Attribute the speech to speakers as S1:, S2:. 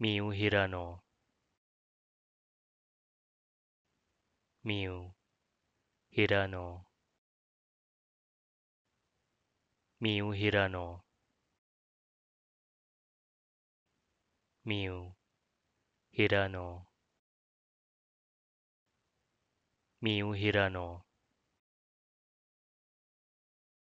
S1: ミウヒラノミウヒラノミウヒラノミウヒラノミウヒラノ